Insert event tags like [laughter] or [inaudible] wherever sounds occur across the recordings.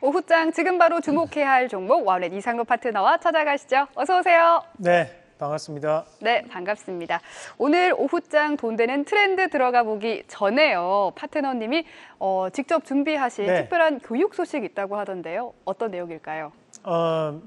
오후장 지금 바로 주목해야 할 종목 와렛 이상로 파트너와 찾아가시죠. 어서 오세요. 네. 반갑습니다. 네, 반갑습니다. 오늘 오후장 돈 되는 트렌드 들어가 보기 전에요. 파트너님이 어, 직접 준비하신 네. 특별한 교육 소식 있다고 하던데요. 어떤 내용일까요? 어,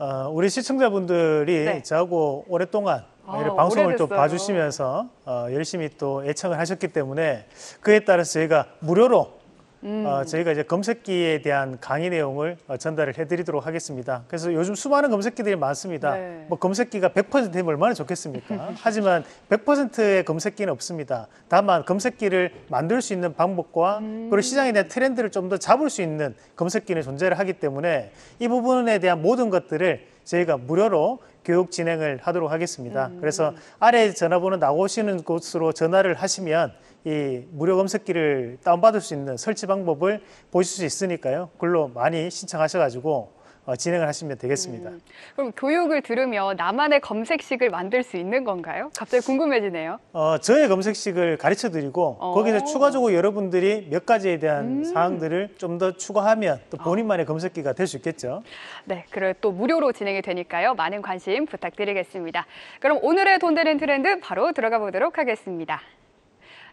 어, 우리 시청자분들이 네. 저하고 오랫동안 아, 방송을 오래됐어요. 또 봐주시면서 어, 열심히 또 애청을 하셨기 때문에 그에 따라서 저희가 무료로 음. 어, 저희가 이제 검색기에 대한 강의 내용을 어, 전달을 해드리도록 하겠습니다. 그래서 요즘 수많은 검색기들이 많습니다. 네. 뭐 검색기가 100%이면 얼마나 좋겠습니까? [laughs] 하지만 100%의 검색기는 없습니다. 다만 검색기를 만들 수 있는 방법과 음. 그리고 시장에 대한 트렌드를 좀 더 잡을 수 있는 검색기는 존재를 하기 때문에 이 부분에 대한 모든 것들을 저희가 무료로 교육 진행을 하도록 하겠습니다. 음. 그래서 아래 전화번호 나오시는 곳으로 전화를 하시면 이 무료 검색기를 다운받을 수 있는 설치 방법을 보실 수 있으니까요. 글로 많이 신청하셔가지고 어, 진행을 하시면 되겠습니다. 음, 그럼 교육을 들으며 나만의 검색식을 만들 수 있는 건가요? 갑자기 궁금해지네요. 어, 저의 검색식을 가르쳐 드리고 어. 거기서 추가적으로 여러분들이 몇 가지에 대한 음. 사항들을 좀 더 추가하면 또 어. 본인만의 검색기가 될 수 있겠죠. 네, 그리고 또 무료로 진행이 되니까요. 많은 관심 부탁드리겠습니다. 그럼 오늘의 돈 되는 트렌드 바로 들어가 보도록 하겠습니다.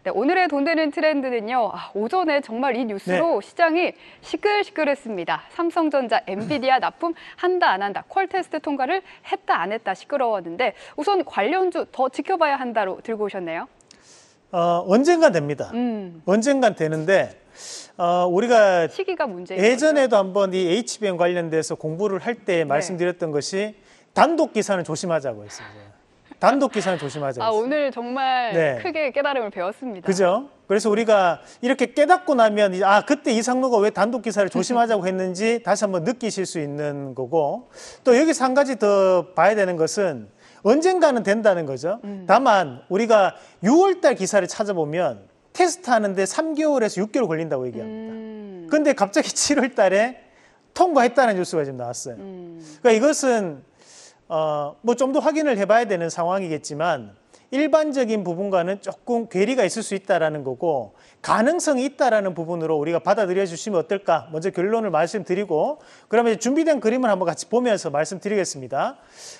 네, 오늘의 돈 되는 트렌드는요. 아, 오전에 정말 이 뉴스로 네. 시장이 시끌시끌했습니다. 삼성전자, 엔비디아 납품 한다 안 한다, 퀄 테스트 통과를 했다 안 했다 시끄러웠는데 우선 관련주 더 지켜봐야 한다로 들고 오셨네요. 어, 언젠간 됩니다. 음. 언젠간 되는데 어, 우리가 시기가 문제 예전에도 한번 이 HBM 관련돼서 공부를 할때 네. 말씀드렸던 네. 것이 단독 기사는 조심하자고 했습니다. 단독 기사는 조심하자. 아, 오늘 정말 네. 크게 깨달음을 배웠습니다. 그죠? 그래서 우리가 이렇게 깨닫고 나면 아 그때 이상로가 왜 단독 기사를 조심하자고 [laughs] 했는지 다시 한번 느끼실 수 있는 거고 또 여기서 한 가지 더 봐야 되는 것은 언젠가는 된다는 거죠. 음. 다만 우리가 6월달 기사를 찾아보면 테스트하는데 3개월에서 6개월 걸린다고 얘기합니다. 음. 근데 갑자기 7월달에 [laughs] 통과했다는 뉴스가 지금 나왔어요. 음. 그러니까 이것은 어, 뭐 좀 더 확인을 해봐야 되는 상황이겠지만 일반적인 부분과는 조금 괴리가 있을 수 있다라는 거고 가능성이 있다라는 부분으로 우리가 받아들여 주시면 어떨까 먼저 결론을 말씀드리고 그러면 이제 준비된 그림을 한번 같이 보면서 말씀드리겠습니다.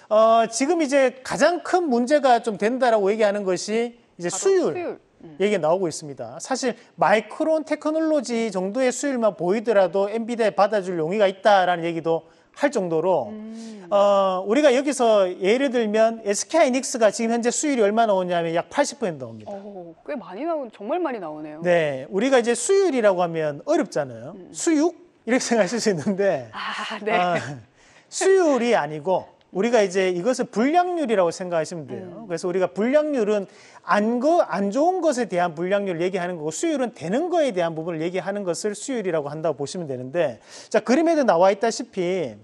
어, 지금 이제 가장 큰 문제가 좀 된다라고 얘기하는 것이 이제 수율. 수율. 음. 얘기가 나오고 있습니다. 사실 마이크론 테크놀로지 정도의 수율만 보이더라도 엔비디아에 받아줄 용의가 있다라는 얘기도 할 정도로 음. 어, 우리가 여기서 예를 들면 SK 이닉스가 지금 현재 수율이 얼마 나오냐면 약 80% 나옵니다. 오, 어, 꽤 많이 나오 는 정말 많이 나오네요. 네, 우리가 이제 수율이라고 하면 어렵잖아요. 음. 수육 이렇게 [laughs] 생각하실 수 있는데 아, 네. 어, 수율이 아니고 우리가 이제 이것을 불량률이라고 생각하시면 돼요. 음. 그래서 우리가 불량률은 안, 거, 안 좋은 것에 대한 물량률 얘기하는 거고 수율은 되는 거에 대한 부분을 얘기하는 것을 수율이라고 한다고 보시면 되는데 자 그림에도 나와 있다시피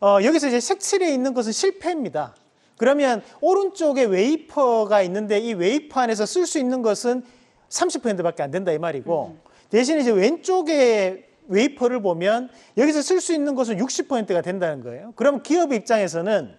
어, 여기서 이제 색칠에 있는 것은 실패입니다. 그러면 오른쪽에 웨이퍼가 있는데 이 웨이퍼 안에서 쓸 수 있는 것은 30%밖에 안 된다 이 말이고 대신에 이제 왼쪽에 웨이퍼를 보면 여기서 쓸 수 있는 것은 60%가 된다는 거예요. 그럼 기업 입장에서는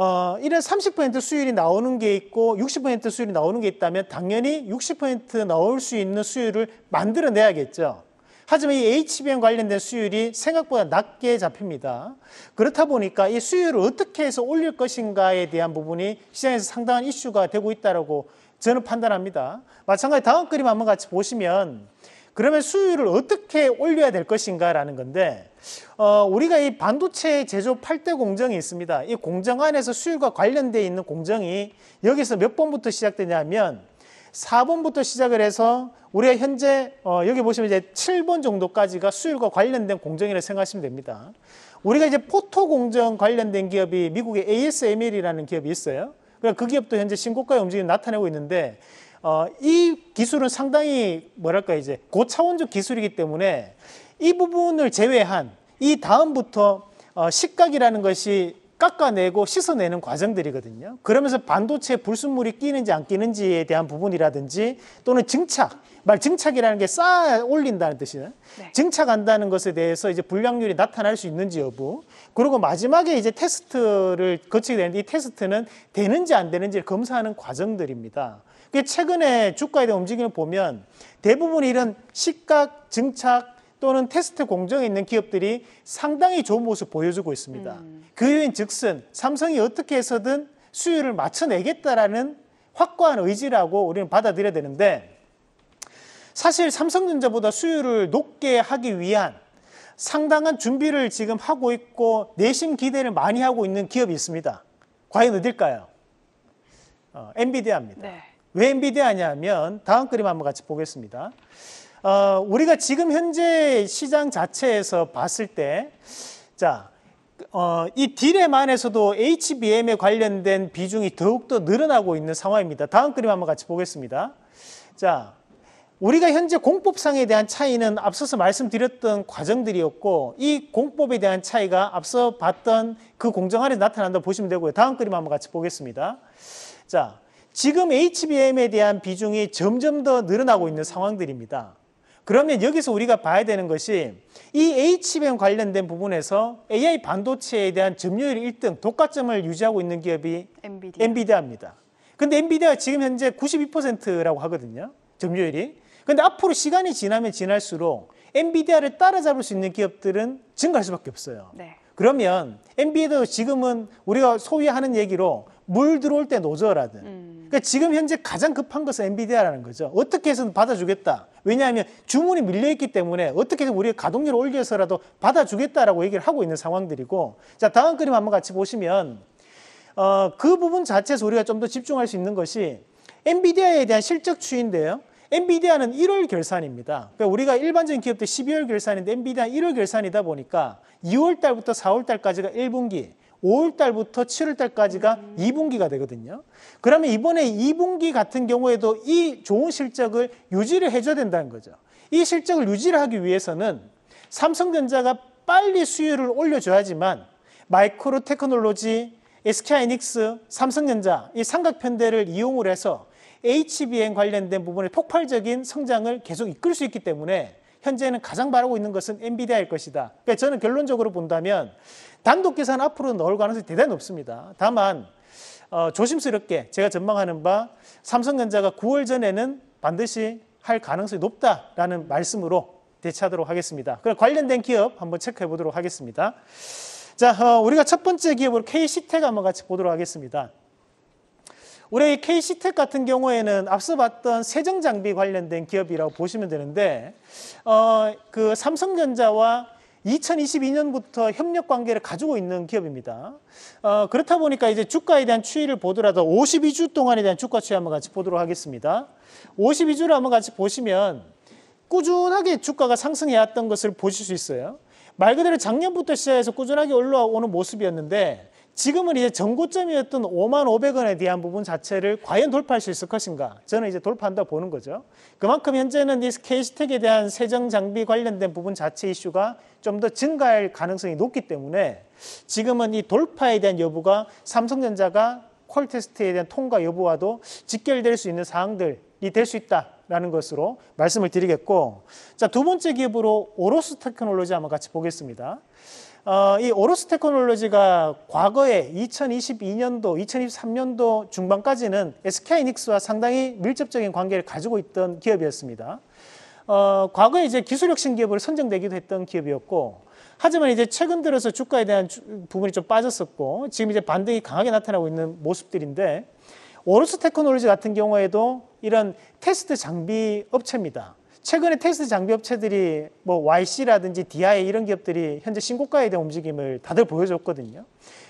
어, 이런 30% 수율이 나오는 게 있고 60% 수율이 나오는 게 있다면 당연히 60% 나올 수 있는 수율을 만들어내야겠죠. 하지만 이 HBM 관련된 수율이 생각보다 낮게 잡힙니다. 그렇다 보니까 이 수율을 어떻게 해서 올릴 것인가에 대한 부분이 시장에서 상당한 이슈가 되고 있다고 저는 판단합니다. 마찬가지 다음 그림 한번 같이 보시면 그러면 수율을 어떻게 올려야 될 것인가라는 건데 어, 우리가 이 반도체 제조 8대 공정이 있습니다. 이 공정 안에서 수율과 관련되어 있는 공정이 여기서 몇 번부터 시작되냐면 4번부터 시작을 해서 우리가 현재 어, 여기 보시면 이제 7번 정도까지가 수율과 관련된 공정이라고 생각하시면 됩니다. 우리가 이제 포토 공정 관련된 기업이 미국의 ASML이라는 기업이 있어요. 그니까그 기업도 현재 신고가의 움직임을 나타내고 있는데 어, 이 기술은 상당히 뭐랄까 이제 고차원적 기술이기 때문에 이 부분을 제외한 이 다음부터 어, 식각이라는 것이 깎아내고 씻어내는 과정들이거든요. 그러면서 반도체 불순물이 끼는지 안 끼는지에 대한 부분이라든지 또는 증착, 말 증착이라는 게 쌓아 올린다는 뜻이에요. 네. 증착한다는 것에 대해서 이제 불량률이 나타날 수 있는지 여부. 그리고 마지막에 이제 테스트를 거치게 되는데 이 테스트는 되는지 안 되는지를 검사하는 과정들입니다. 최근에 주가에 대한 움직임을 보면 대부분 이런 식각, 증착, 또는 테스트 공정에 있는 기업들이 상당히 좋은 모습 보여주고 있습니다. 음. 그 이유인 즉슨 삼성이 어떻게 해서든 수요를 맞춰내겠다라는 확고한 의지라고 우리는 받아들여야 되는데 사실 삼성전자보다 수요를 높게 하기 위한 상당한 준비를 지금 하고 있고 내심 기대를 많이 하고 있는 기업이 있습니다. 과연 어딜까요? 어, 엔비디아입니다. 네. 왜 엔비디아냐면 하 다음 그림 한번 같이 보겠습니다. 어, 우리가 지금 현재 시장 자체에서 봤을 때, 자, 어, 이 딜에만에서도 HBM에 관련된 비중이 더욱더 늘어나고 있는 상황입니다. 다음 그림 한번 같이 보겠습니다. 자, 우리가 현재 공법상에 대한 차이는 앞서서 말씀드렸던 과정들이었고 이 공법에 대한 차이가 앞서 봤던 그 공정 안에서 나타난다고 보시면 되고요. 다음 그림 한번 같이 보겠습니다. 자, 지금 HBM에 대한 비중이 점점 더 늘어나고 있는 상황들입니다. 그러면 여기서 우리가 봐야 되는 것이 이 HBM 관련된 부분에서 AI 반도체에 대한 점유율 1등, 독과점을 유지하고 있는 기업이 엔비디아. 엔비디아입니다. 근데 엔비디아가 지금 현재 92%라고 하거든요. 점유율이. 근데 앞으로 시간이 지나면 지날수록 엔비디아를 따라잡을 수 있는 기업들은 증가할 수밖에 없어요. 네. 그러면 엔비디아도 지금은 우리가 소위 하는 얘기로 물 들어올 때노조라든 음. 그러니까 지금 현재 가장 급한 것은 엔비디아라는 거죠. 어떻게 해서든 받아주겠다. 왜냐하면 주문이 밀려있기 때문에 어떻게 든 우리의 가동률을 올려서라도 받아주겠다라고 얘기를 하고 있는 상황들이고 자 다음 그림 한번 같이 보시면 어, 그 부분 자체에서 우리가 좀 더 집중할 수 있는 것이 엔비디아에 대한 실적 추인데요. 이 엔비디아는 1월 결산입니다. 그러니까 우리가 일반적인 기업들 12월 결산인데 엔비디아는 1월 결산이다 보니까 2월 달부터 4월 달까지가 1분기 5월달부터 7월달까지가 2분기가 되거든요. 그러면 이번에 2분기 같은 경우에도 이 좋은 실적을 유지를 해줘야 된다는 거죠. 이 실적을 유지를 하기 위해서는 삼성전자가 빨리 수요를 올려줘야지만 마이크로 테크놀로지, SK하이닉스, 삼성전자 이 삼각편대를 이용을 해서 HBM 관련된 부분의 폭발적인 성장을 계속 이끌 수 있기 때문에 현재는 가장 바라고 있는 것은 엔비디아일 것이다. 그러니까 저는 결론적으로 본다면 단독 계산 앞으로 넣을 가능성이 대단히 높습니다. 다만 어, 조심스럽게 제가 전망하는 바 삼성전자가 9월 전에는 반드시 할 가능성이 높다라는 말씀으로 대체하도록 하겠습니다. 그럼 관련된 기업 한번 체크해 보도록 하겠습니다. 자, 어, 우리가 첫 번째 기업으로 KC텍 한번 같이 보도록 하겠습니다. 올해 KC텍 같은 경우에는 앞서 봤던 세정 장비 관련된 기업이라고 보시면 되는데 어, 그 삼성전자와 2022년부터 협력 관계를 가지고 있는 기업입니다. 어, 그렇다 보니까 이제 주가에 대한 추이를 보더라도 52주 동안에 대한 주가 추이 한번 같이 보도록 하겠습니다. 52주를 한번 같이 보시면 꾸준하게 주가가 상승해왔던 것을 보실 수 있어요. 말 그대로 작년부터 시작해서 꾸준하게 올라오는 모습이었는데 지금은 이제 전고점이었던 5만 500원에 대한 부분 자체를 과연 돌파할 수 있을 것인가? 저는 이제 돌파한다 보는 거죠. 그만큼 현재는 이 케이스텍에 대한 세정 장비 관련된 부분 자체 이슈가 좀 더 증가할 가능성이 높기 때문에 지금은 이 돌파에 대한 여부가 삼성전자가 콜 테스트에 대한 통과 여부와도 직결될 수 있는 사항들이 될 수 있다라는 것으로 말씀을 드리겠고 자, 두 번째 기업으로 오로스 테크놀로지 한번 같이 보겠습니다. 어, 이 오로스 테크놀로지가 과거에 2022년도, 2023년도 중반까지는 SK이닉스와 상당히 밀접적인 관계를 가지고 있던 기업이었습니다. 어, 과거에 이제 기술혁신 기업으로 선정되기도 했던 기업이었고, 하지만 이제 최근 들어서 주가에 대한 주, 부분이 좀 빠졌었고, 지금 이제 반등이 강하게 나타나고 있는 모습들인데, 오로스 테크놀로지 같은 경우에도 이런 테스트 장비 업체입니다. 최근에 테스트 장비 업체들이 뭐 YC라든지 DI 이런 기업들이 현재 신고가에 대한 움직임을 다들 보여줬거든요.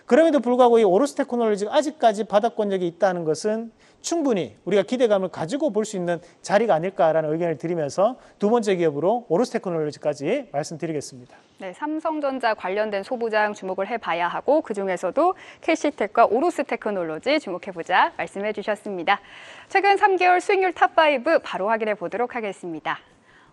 그럼에도 불구하고 이 오로스 테크놀로지가 아직까지 바닥권력이 있다는 것은 충분히 우리가 기대감을 가지고 볼 수 있는 자리가 아닐까라는 의견을 드리면서 두 번째 기업으로 오로스 테크놀로지까지 말씀드리겠습니다. 네, 삼성전자 관련된 소부장 주목을 해봐야 하고 그중에서도 캐시텍과 오로스 테크놀로지 주목해보자 말씀해 주셨습니다. 최근 3개월 수익률 탑5 바로 확인해 보도록 하겠습니다.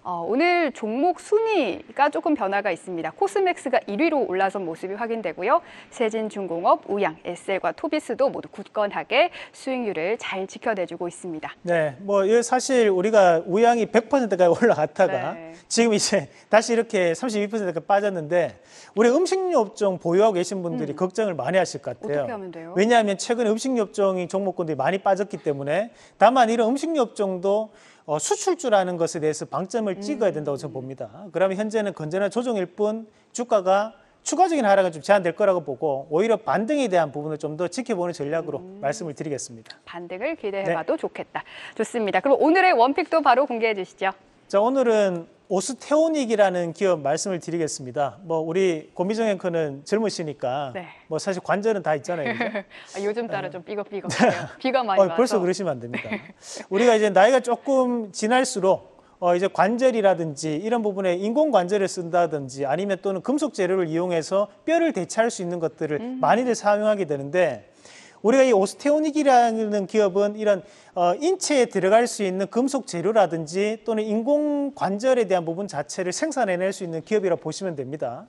어, 오늘 종목 순위가 조금 변화가 있습니다. 코스맥스가 1위로 올라선 모습이 확인되고요. 세진중공업, 우양, 에셀과 토비스도 모두 굳건하게 수익률을 잘 지켜내주고 있습니다. 네, 뭐 사실 우리가 우양이 100%가 [laughs] 올라갔다가 네. 지금 이제 다시 이렇게 32%가 빠졌는데 우리 음식료 업종 보유하고 계신 분들이 음. 걱정을 많이 하실 것 같아요. 어떻게 하면 돼요? 왜냐하면 최근 음식료 업종이 종목군들이 많이 빠졌기 때문에 다만 이런 음식료 업종도 어, 수출주라는 것에 대해서 방점을 음. 찍어야 된다고 저는 봅니다. 그러면 현재는 건전한 조정일 뿐 주가가 추가적인 하락은 좀 제한될 거라고 보고 오히려 반등에 대한 부분을 좀 더 지켜보는 전략으로 음. 말씀을 드리겠습니다. 반등을 기대해봐도 네. 좋겠다. 좋습니다. 그럼 오늘의 원픽도 바로 공개해 주시죠. 자 오늘은 오스테오닉이라는 기업 말씀을 드리겠습니다. 뭐 우리 고미정 앵커는 젊으시니까 네. 뭐 사실 관절은 다 있잖아요. [laughs] 아, 요즘 따라 네. 좀 삐걱삐걱 비가 많이 어, 와서 벌써 그러시면 안 됩니다. [laughs] 우리가 이제 나이가 조금 지날수록 어 이제 관절이라든지 이런 부분에 인공 관절을 쓴다든지 아니면 또는 금속 재료를 이용해서 뼈를 대체할 수 있는 것들을 음. 많이들 사용하게 되는데 우리가 이 오스테오닉이라는 기업은 이런 어, 인체에 들어갈 수 있는 금속 재료라든지 또는 인공 관절에 대한 부분 자체를 생산해낼 수 있는 기업이라 고 보시면 됩니다.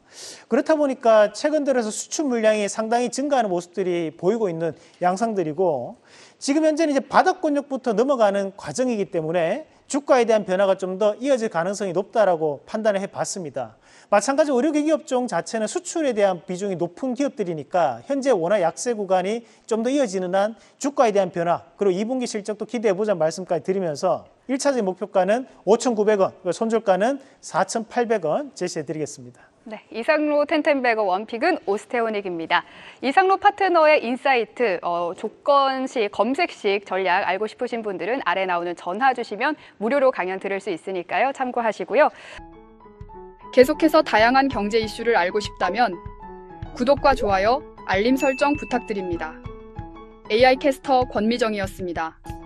그렇다 보니까 최근 들어서 수출 물량이 상당히 증가하는 모습들이 보이고 있는 양상들이고 지금 현재는 이제 바닥권역부터 넘어가는 과정이기 때문에 주가에 대한 변화가 좀 더 이어질 가능성이 높다라고 판단을 해봤습니다. 마찬가지 의료기기업종 자체는 수출에 대한 비중이 높은 기업들이니까 현재 워낙 약세 구간이 좀 더 이어지는 한 주가에 대한 변화 그리고 2분기 실적도 기대해보자 말씀까지 드리면서 1차적인 목표가는 5,900원, 손절가는 4,800원 제시해드리겠습니다. 네, 이상로 텐텐베거 원픽은 오스테오닉입니다. 이상로 파트너의 인사이트, 어, 조건식, 검색식 전략 알고 싶으신 분들은 아래 나오는 전화 주시면 무료로 강연 들을 수 있으니까요. 참고하시고요. 계속해서 다양한 경제 이슈를 알고 싶다면 구독과 좋아요, 알림 설정 부탁드립니다. AI 캐스터 권미정이었습니다.